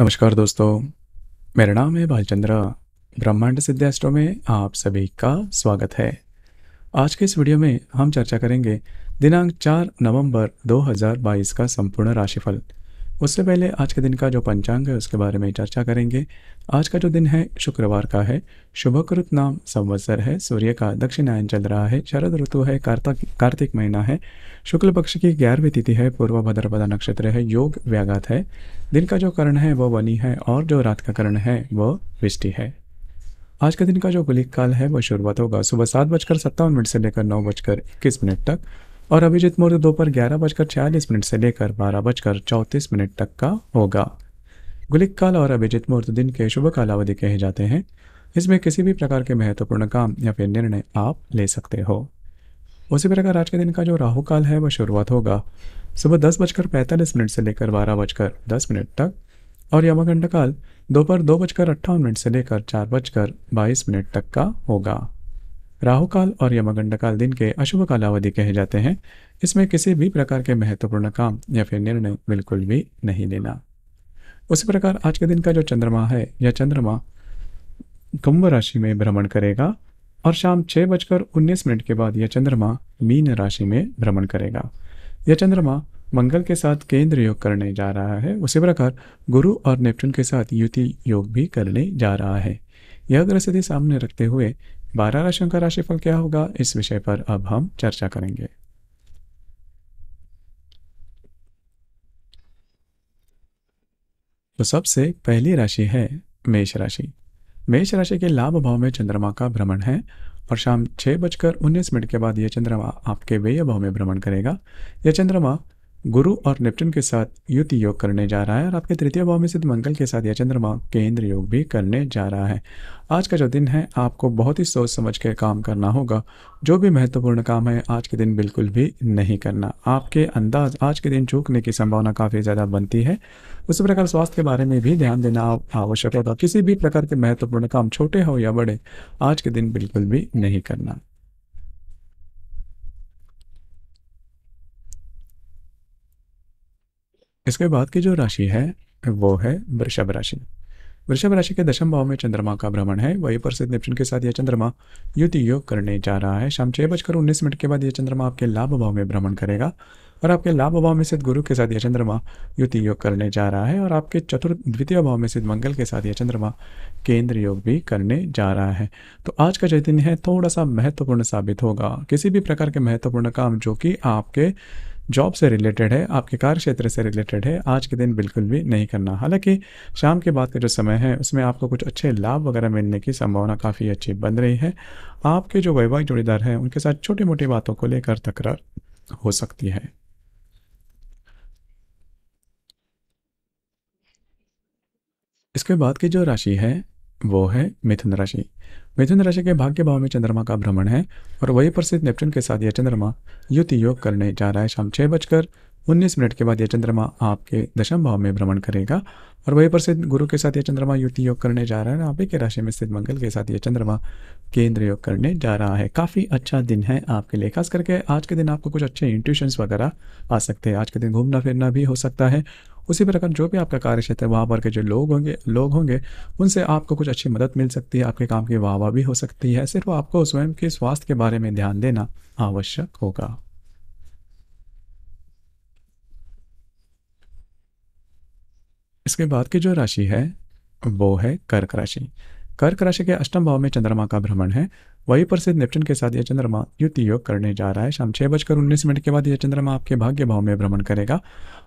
नमस्कार दोस्तों मेरा नाम है भालचंद्र ब्रह्मांड सिद्धास्ट्रो में आप सभी का स्वागत है आज के इस वीडियो में हम चर्चा करेंगे दिनांक 4 नवंबर 2022 का संपूर्ण राशिफल उससे पहले आज के दिन का जो पंचांग है उसके बारे में चर्चा करेंगे आज का जो दिन है शुक्रवार का है शुभकृत नाम संवत्सर है सूर्य का दक्षिणायन चल रहा है शरद ऋतु है कार्तिक महीना है शुक्ल पक्ष की ग्यारहवीं तिथि है पूर्व भद्रपदा नक्षत्र है योग व्याघात है दिन का जो करण है वह वनी है और जो रात का करण है वह विष्टि है आज के दिन का जो गुलिक काल है वह शुरुआत होगा सुबह सात बजकर सत्तावन मिनट से लेकर नौ बजकर इक्कीस मिनट तक और अभिजीत मुहूर्त दोपहर ग्यारह बजकर छियालीस मिनट से लेकर बारह बजकर चौंतीस मिनट तक का होगा गुलिक काल और अभिजीत मुहूर्त तो दिन के शुभ कालावधि कहे जाते हैं इसमें किसी भी प्रकार के महत्वपूर्ण काम या फिर निर्णय आप ले सकते हो उसी प्रकार आज के दिन का जो राहु काल है वह शुरुआत होगा सुबह दस बजकर पैंतालीस मिनट से लेकर बारह बजकर दस मिनट तक और यमगंड काल दोपहर दो बजकर अट्ठावन मिनट से लेकर चार बजकर बाईस मिनट तक का होगा राहु काल और यमगंड काल दिन के अशुभ कालावधि कहे जाते हैं इसमें किसी भी प्रकार के महत्वपूर्ण काम या फिर निर्णय बिल्कुल भी नहीं लेना उसी प्रकार आज के दिन का जो चंद्रमा है यह चंद्रमा कुंभ राशि में भ्रमण करेगा और शाम छह बजकर उन्नीस मिनट के बाद यह चंद्रमा मीन राशि में भ्रमण करेगा यह चंद्रमा मंगल के साथ केंद्र योग करने जा रहा है उसी प्रकार गुरु और नेपच्यून के साथ युति योग भी करने जा रहा है यह ग्रह स्थिति सामने रखते हुए बारह राशियों का राशिफल क्या होगा इस विषय पर अब हम चर्चा करेंगे तो सबसे पहली राशि है मेष राशि मेष राशि के लाभ भाव में चंद्रमा का भ्रमण है और शाम छह बजकर उन्नीस मिनट के बाद यह चंद्रमा आपके व्यय भाव में भ्रमण करेगा यह चंद्रमा गुरु और नेपच्यून के साथ युद्ध योग करने जा रहा है और आपके तृतीय भाव में सिद्ध मंगल के साथ या चंद्रमा केंद्र योग भी करने जा रहा है आज का जो दिन है आपको बहुत ही सोच समझ के काम करना होगा जो भी महत्वपूर्ण काम है आज के दिन बिल्कुल भी नहीं करना आपके अंदाज आज के दिन चूकने की संभावना काफ़ी ज़्यादा बनती है उसी प्रकार स्वास्थ्य के बारे में भी ध्यान देना आवश्यक होगा किसी भी प्रकार के महत्वपूर्ण काम छोटे हो या बड़े आज के दिन बिल्कुल भी नहीं करना इसके बाद की जो राशि है वो है वृषभ राशि वृषभ राशि के दशम भाव में चंद्रमा का भ्रमण है वहीं पर सिद्ध निपचन के साथ यह चंद्रमा युति योग करने जा रहा है शाम छह बजकर उन्नीस मिनट के बाद यह चंद्रमा आपके लाभ भाव में भ्रमण करेगा और आपके लाभ भाव में सिद्ध गुरु के साथ यह चंद्रमा युति योग करने जा रहा है और आपके चतुर्थ द्वितीय भाव में सिद्ध मंगल के साथ यह चंद्रमा केंद्र योग भी करने जा रहा है तो आज का जो दिन है थोड़ा सा महत्वपूर्ण साबित होगा किसी भी प्रकार के महत्वपूर्ण काम जो कि आपके जॉब से रिलेटेड है आपके कार्य क्षेत्र से रिलेटेड है आज के दिन बिल्कुल भी नहीं करना हालांकि शाम के बाद का जो समय है उसमें आपको कुछ अच्छे लाभ वगैरह मिलने की संभावना काफ़ी अच्छी बन रही है आपके जो वैवाहिक जोड़ीदार हैं उनके साथ छोटी मोटी बातों को लेकर तकरार हो सकती है इसके बाद की जो राशि है वो है मिथुन राशि मिथुन राशि के भाग्य भाव में चंद्रमा का भ्रमण है और वही प्रसिद्ध स्थित नेपच्यून के साथ यह चंद्रमा युति योग करने जा रहा है शाम छह बजकर उन्नीस मिनट के बाद यह चंद्रमा आपके दशम भाव में भ्रमण करेगा और वही प्रसिद्ध गुरु के साथ यह चंद्रमा युति योग करने जा रहा है आप ही के राशि में स्थित मंगल के साथ यह चंद्रमा केंद्र योग करने जा रहा है काफ़ी अच्छा दिन है आपके लिए खास करके आज के दिन आपको कुछ अच्छे इंट्यूशंस वगैरह आ सकते हैं आज के दिन घूमना फिरना भी हो सकता है उसी प्रकार जो भी आपका कार्य क्षेत्र है वहाँ पर के जो लोग होंगे लोग होंगे उनसे आपको कुछ अच्छी मदद मिल सकती है आपके काम की वाह भी हो सकती है सिर्फ आपको स्वयं के स्वास्थ्य के बारे में ध्यान देना आवश्यक होगा इसके बाद की जो राशि है वो है कर्क राशि कर्क राशि के अष्टम भाव में चंद्रमा का भ्रमण है वहीं पर से के साथ यह चंद्रमा युति योग करने जा रहा है शाम छह बजकर उन्नीस मिनट के बाद यह चंद्रमा आपके भाग्य भाव में भ्रमण करेगा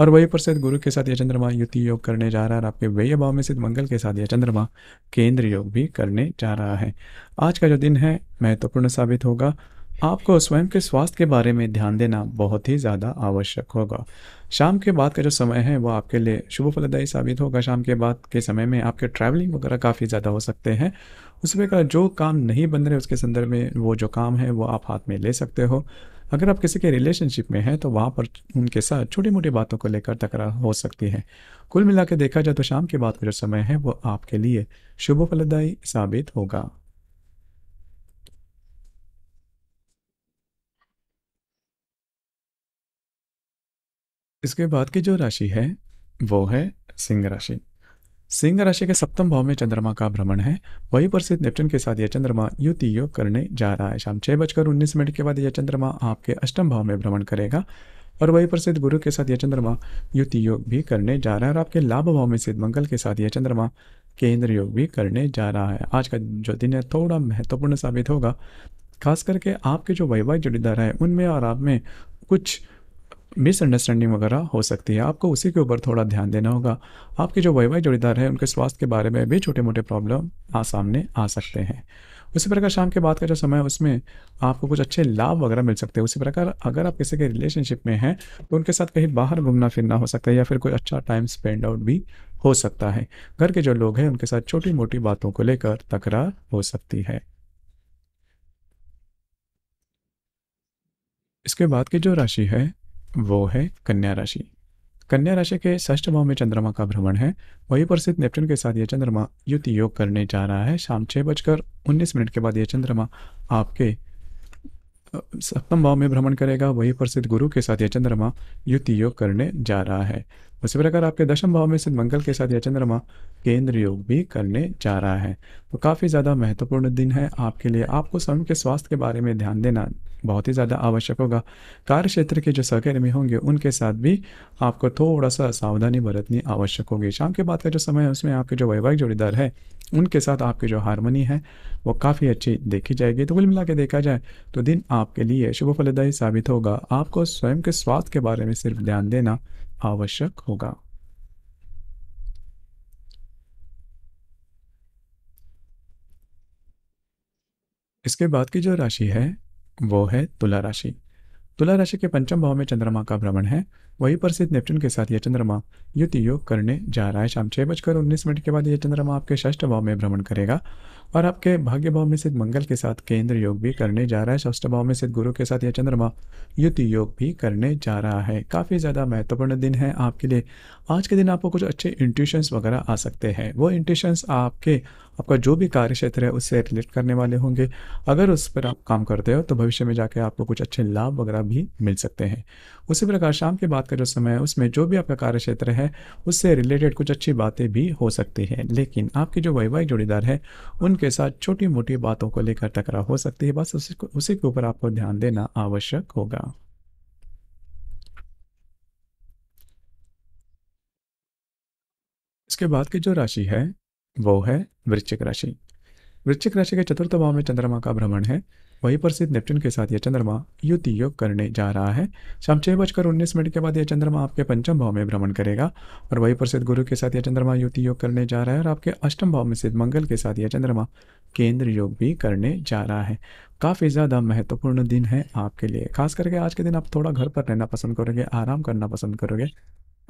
और वहीं पर गुरु के साथ यह चंद्रमा युति योग करने जा रहा है और आपके व्यय भाव में सिद्ध मंगल के साथ यह चंद्रमा केंद्र योग भी करने जा रहा है आज का जो दिन है महत्वपूर्ण तो साबित होगा आपको स्वयं के स्वास्थ्य के बारे में ध्यान देना बहुत ही ज़्यादा आवश्यक होगा शाम के बाद का जो समय है वो आपके लिए शुभ फलदायी साबित होगा शाम के बाद के समय में आपके ट्रैवलिंग वगैरह काफ़ी ज़्यादा हो सकते हैं उसमें का जो काम नहीं बन रहे उसके संदर्भ में वो जो काम है वो आप हाथ में ले सकते हो अगर आप किसी के रिलेशनशिप में हैं तो वहाँ पर उनके साथ छोटी मोटी बातों को लेकर तकरार हो सकती है कुल मिला देखा जाए तो शाम के बाद का जो समय है वो आपके लिए शुभ फलदायी साबित होगा इसके बाद की जो राशि है वो है सिंह राशि सिंह राशि के सप्तम भाव में चंद्रमा का भ्रमण है वही पर स्थित नेपटन के साथ यह चंद्रमा युति योग करने जा रहा है शाम छह बजकर उन्नीस मिनट के बाद यह चंद्रमा आपके अष्टम भाव में भ्रमण करेगा और वही पर गुरु के साथ यह चंद्रमा युति योग भी करने जा रहा है और आपके लाभ भाव में सिद्ध मंगल के साथ यह चंद्रमा केंद्र योग भी करने जा रहा है आज का जो दिन है थोड़ा महत्वपूर्ण साबित होगा खास करके आपके जो वैवाहिक जोड़ीदार हैं उनमें और आप में कुछ मिसअंडरस्टैंडिंग वगैरह हो सकती है आपको उसी के ऊपर थोड़ा ध्यान देना होगा आपके जो वैवाहिक जोड़ीदार है उनके स्वास्थ्य के बारे में भी छोटे मोटे प्रॉब्लम आ सामने आ सकते हैं उसी प्रकार शाम के बाद का जो समय है उसमें आपको कुछ अच्छे लाभ वगैरह मिल सकते हैं उसी प्रकार अगर आप किसी के रिलेशनशिप में हैं तो उनके साथ कहीं बाहर घूमना फिरना हो सकता है या फिर कोई अच्छा टाइम स्पेंड आउट भी हो सकता है घर के जो लोग हैं उनके साथ छोटी मोटी बातों को लेकर तकरार हो सकती है इसके बाद की जो राशि है वो है कन्या राशि कन्या राशि के ष्ठ भाव में चंद्रमा का भ्रमण है वहीं पर स्थित नेपट्टून के साथ यह चंद्रमा युति योग करने जा रहा है शाम छह बजकर उन्नीस मिनट के बाद यह चंद्रमा आपके सप्तम भाव में भ्रमण करेगा वही पर सिद्ध गुरु के साथ यह चंद्रमा युति योग करने जा रहा है उसी प्रकार आपके दशम भाव में सिद्ध मंगल के साथ यह चंद्रमा केंद्र योग भी करने जा रहा है तो काफ़ी ज़्यादा महत्वपूर्ण दिन है आपके लिए आपको स्वयं के स्वास्थ्य के बारे में ध्यान देना बहुत ही ज़्यादा आवश्यक होगा कार्य क्षेत्र के जो सहकर्मी होंगे उनके साथ भी आपको थोड़ा सा सावधानी बरतनी आवश्यक होगी शाम के बाद का जो समय है उसमें आपके जो वैवाहिक जोड़ीदार है उनके साथ आपकी जो हारमोनी है वो काफ़ी अच्छी देखी जाएगी तो कुल मिला के देखा जाए तो दिन आपके लिए शुभ फलदायी साबित होगा आपको स्वयं के स्वास्थ्य के बारे में सिर्फ ध्यान देना आवश्यक होगा इसके बाद की जो राशि है वो है तुला राशि तुला राशि के पंचम भाव में चंद्रमा का भ्रमण है वहीं पर स्थित नेपच्यून के साथ यह चंद्रमा युति योग करने जा रहा है शाम छह बजकर उन्नीस मिनट के बाद यह चंद्रमा आपके षष्ठ भाव में भ्रमण करेगा और आपके भाग्य भाव में स्थित मंगल के साथ केंद्र योग भी करने जा रहा है षष्ठ भाव में स्थित गुरु के साथ यह चंद्रमा युति योग भी करने जा रहा है काफ़ी ज़्यादा महत्वपूर्ण दिन है आपके लिए आज के दिन आपको कुछ अच्छे इंट्यूशंस वगैरह आ सकते हैं वो इंट्यूशंस आपके आपका जो भी कार्य क्षेत्र है उससे रिलेट करने वाले होंगे अगर उस पर आप काम करते हो तो भविष्य में जाके आपको कुछ अच्छे लाभ वगैरह भी मिल सकते हैं उसी प्रकार शाम के बाद का जो समय है उसमें जो भी आपका कार्य क्षेत्र है उससे रिलेटेड कुछ अच्छी बातें भी हो सकती है लेकिन आपके जो वैवाहिक जोड़ीदार है उनके साथ छोटी मोटी बातों को लेकर टकराव हो सकती है बस उसी उसी के ऊपर आपको ध्यान देना आवश्यक होगा इसके बाद की जो राशि है वो है वृश्चिक राशि वृश्चिक राशि के चतुर्थ भाव में चंद्रमा का भ्रमण है वहीं पर स्थित नेपच्यून के साथ यह चंद्रमा युति योग करने जा रहा है शाम छह बजकर उन्नीस मिनट के बाद यह चंद्रमा आपके पंचम भाव में भ्रमण करेगा और वहीं पर स्थित गुरु के साथ यह चंद्रमा युति योग करने जा रहा है और आपके अष्टम भाव में स्थित मंगल के साथ यह चंद्रमा केंद्र योग भी करने जा रहा है काफ़ी ज़्यादा महत्वपूर्ण दिन है आपके लिए खास करके आज के दिन आप थोड़ा घर पर रहना पसंद करोगे आराम करना पसंद करोगे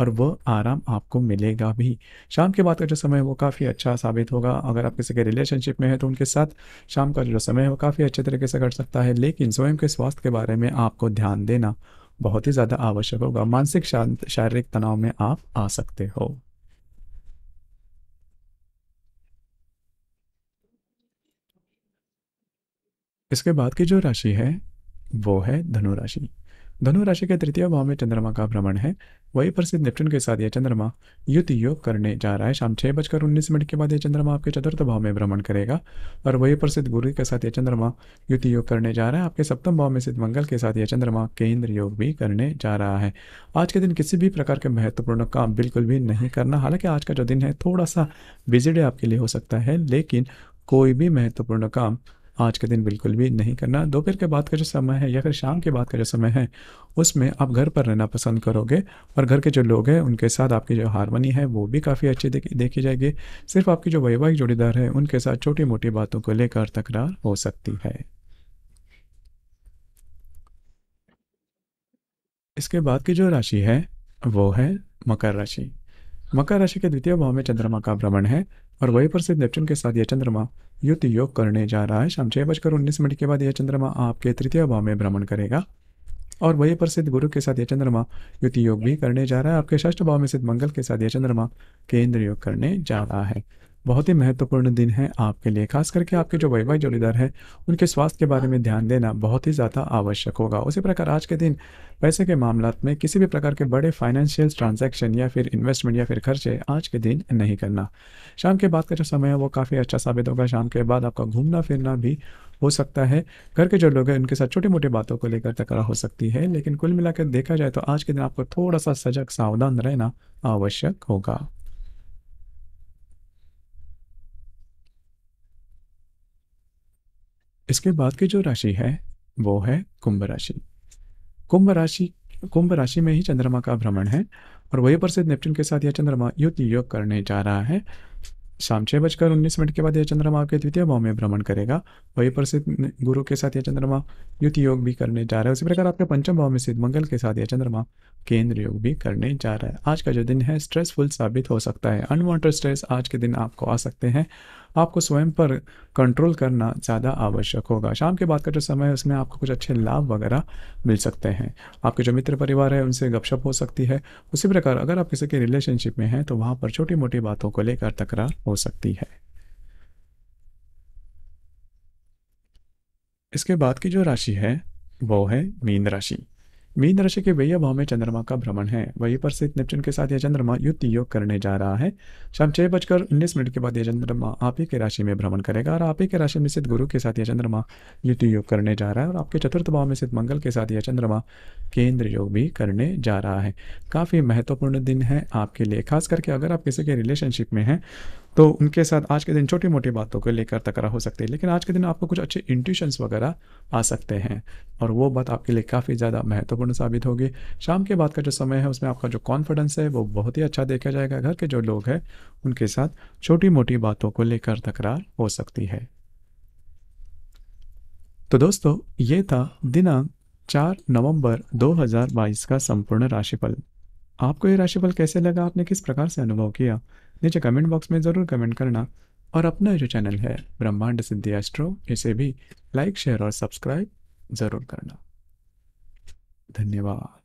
और वह आराम आपको मिलेगा भी शाम के बाद का जो समय है वो काफ़ी अच्छा साबित होगा अगर आप किसी के रिलेशनशिप में है तो उनके साथ शाम का जो समय है वो काफ़ी अच्छे तरीके से कट सकता है लेकिन स्वयं के स्वास्थ्य के बारे में आपको ध्यान देना बहुत ही ज़्यादा आवश्यक होगा मानसिक शांत शारीरिक तनाव में आप आ सकते हो इसके बाद की जो राशि है वो है धनु राशि धनु राशि के तृतीय भाव में चंद्रमा का भ्रमण है वही प्रसिद्ध नेप्टून के साथ यह चंद्रमा युद्ध योग करने जा रहा है शाम छह बजकर उन्नीस मिनट के बाद यह चंद्रमा आपके चतुर्थ भाव में भ्रमण करेगा और वही प्रसिद्ध गुरु के साथ यह चंद्रमा युद्ध योग करने जा रहा है आपके सप्तम भाव में सिद्ध मंगल के साथ यह चंद्रमा केंद्र योग भी करने जा रहा है आज के दिन किसी भी प्रकार के महत्वपूर्ण काम बिल्कुल भी नहीं करना हालांकि आज का जो दिन है थोड़ा सा बिजी डे आपके लिए हो सकता है लेकिन कोई भी महत्वपूर्ण काम आज के दिन बिल्कुल भी नहीं करना दोपहर के बाद का जो समय है या फिर शाम के बाद का जो समय है उसमें आप घर पर रहना पसंद करोगे और घर के जो लोग हैं उनके साथ आपकी जो हारमोनी है वो भी काफ़ी अच्छी देखी देखी जाएगी सिर्फ आपकी जो वैवाहिक जोड़ीदार है उनके साथ छोटी मोटी बातों को लेकर तकरार हो सकती है इसके बाद की जो राशि है वो है मकर राशि मकर राशि के द्वितीय भाव में चंद्रमा का भ्रमण है और वहीं पर सिर्फ नेपच्यून के साथ यह चंद्रमा युद्ध योग करने जा रहा है शाम छह बजकर उन्नीस मिनट के बाद यह चंद्रमा आपके तृतीय भाव में भ्रमण करेगा और वही प्रसिद्ध गुरु के साथ यह चंद्रमा युद्ध योग भी करने जा रहा है आपके षष्ठ भाव में सिद्ध मंगल के साथ यह चंद्रमा केंद्र योग करने जा रहा है बहुत ही महत्वपूर्ण दिन है आपके लिए खास करके आपके जो वैवाहिक जोड़ीदार हैं उनके स्वास्थ्य के बारे में ध्यान देना बहुत ही ज़्यादा आवश्यक होगा उसी प्रकार आज के दिन पैसे के मामला में किसी भी प्रकार के बड़े फाइनेंशियल ट्रांजैक्शन या फिर इन्वेस्टमेंट या फिर खर्चे आज के दिन नहीं करना शाम के बाद का जो समय है वो काफ़ी अच्छा साबित होगा शाम के बाद आपका घूमना फिरना भी हो सकता है घर के जो लोग हैं उनके साथ छोटी मोटी बातों को लेकर तकरार हो सकती है लेकिन कुल मिलाकर देखा जाए तो आज के दिन आपको थोड़ा सा सजग सावधान रहना आवश्यक होगा इसके बाद की जो राशि है वो है कुंभ राशि कुंभ राशि कुंभ राशि में ही चंद्रमा का भ्रमण है और वही पर से नेपच्यून के साथ यह चंद्रमा युद्ध योग करने जा रहा है शाम छह बजकर उन्नीस मिनट के बाद यह चंद्रमा आपके द्वितीय भाव में भ्रमण करेगा वही पर सिद्ध गुरु के साथ यह चंद्रमा युद्ध योग भी करने जा रहा है उसी प्रकार आपके पंचम भाव में सिद्ध मंगल के साथ यह चंद्रमा केंद्र योग भी करने जा रहा है आज का जो दिन है स्ट्रेसफुल साबित हो सकता है अनवांटेड स्ट्रेस आज के दिन आपको आ सकते हैं आपको स्वयं पर कंट्रोल करना ज़्यादा आवश्यक होगा शाम के बाद का जो समय है उसमें आपको कुछ अच्छे लाभ वगैरह मिल सकते हैं आपके जो मित्र परिवार है उनसे गपशप हो सकती है उसी प्रकार अगर आप किसी के रिलेशनशिप में हैं तो वहाँ पर छोटी मोटी बातों को लेकर तकरार हो सकती है इसके बाद की जो राशि है वो है मीन राशि मीन राशि के भैया भाव में चंद्रमा का भ्रमण है वहीं पर स्थित नेपच्यून के साथ यह चंद्रमा युद्ध योग करने जा रहा है शाम छह बजकर उन्नीस मिनट के बाद यह चंद्रमा आप ही के राशि में भ्रमण करेगा और आप ही के राशि में स्थित गुरु के साथ यह चंद्रमा युद्ध योग करने जा रहा है और आपके चतुर्थ भाव में स्थित मंगल के साथ यह चंद्रमा केंद्र योग भी करने जा रहा है काफ़ी महत्वपूर्ण दिन है आपके लिए खास करके अगर आप किसी के रिलेशनशिप में हैं तो उनके साथ आज के दिन छोटी मोटी बातों को लेकर तकरा हो सकती है लेकिन आज के दिन आपको कुछ अच्छे इंट्यूशंस वगैरह आ सकते हैं और वो बात आपके लिए काफ़ी ज़्यादा महत्वपूर्ण महत्वपूर्ण साबित होगी शाम के बाद का जो समय है उसमें आपका जो कॉन्फिडेंस है वो बहुत ही अच्छा देखा जाएगा घर के जो लोग हैं उनके साथ छोटी मोटी बातों को लेकर तकरार हो सकती है तो दोस्तों ये था दिनांक चार नवंबर 2022 का संपूर्ण राशिफल आपको ये राशिफल कैसे लगा आपने किस प्रकार से अनुभव किया नीचे कमेंट बॉक्स में ज़रूर कमेंट करना और अपना जो चैनल है ब्रह्मांड सिद्धि एस्ट्रो इसे भी लाइक शेयर और सब्सक्राइब ज़रूर करना धन्यवाद